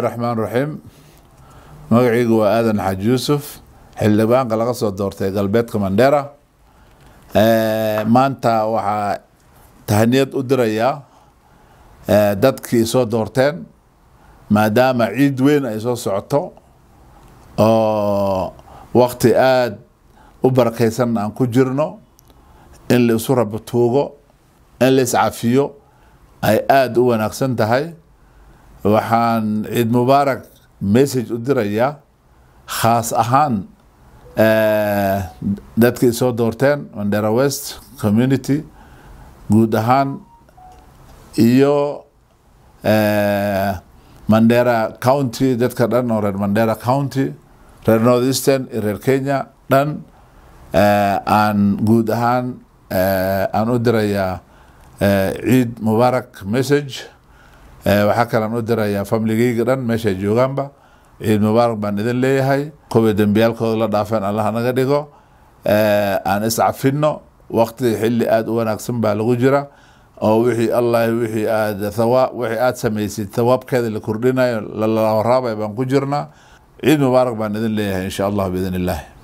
raxmaan raxiim magacaygu waa aadan xaaji yuusuf xildhibaanka laga soo doortay galbeedka mandheera eh, maanta waxaa tahaniyad u dirayaa eh, dadkii soo doorteen maadaama ciid weyn ay soo socoto oo wakti aada u barakaysan aan ku jirno in la isu rabatuugo in la ay aada u wanaagsan tahay waxaan ciid mubaarak message u dirayaa khaas ahaan eh, dadka isoo doorteen mandera west community guud ahaan iyo eh, mandera county dadka dhan oo reer mandera county reer north eastern iyo reer kenya dhan eh, aan guud ahaan aan u dirayaa ciid mubaarak message Eh, waxaa kalaan u dirayaa familigeyga dhan meeshay joogaanba ciid mubaarak baan idin leeyahay kuwii dembiyaalkooda la dhaafeen allah naga dhigo eh, aan iscafino wakti xili aada u wanaagsan baa lagu jira oo wixii allah wixii aad thawaa wixii aada samaysid thawaabkeeda la kordhinayo lala waraabayo baan ku jirnaa ciid mubaarak baan idin leeyahay insha allah biidn illaah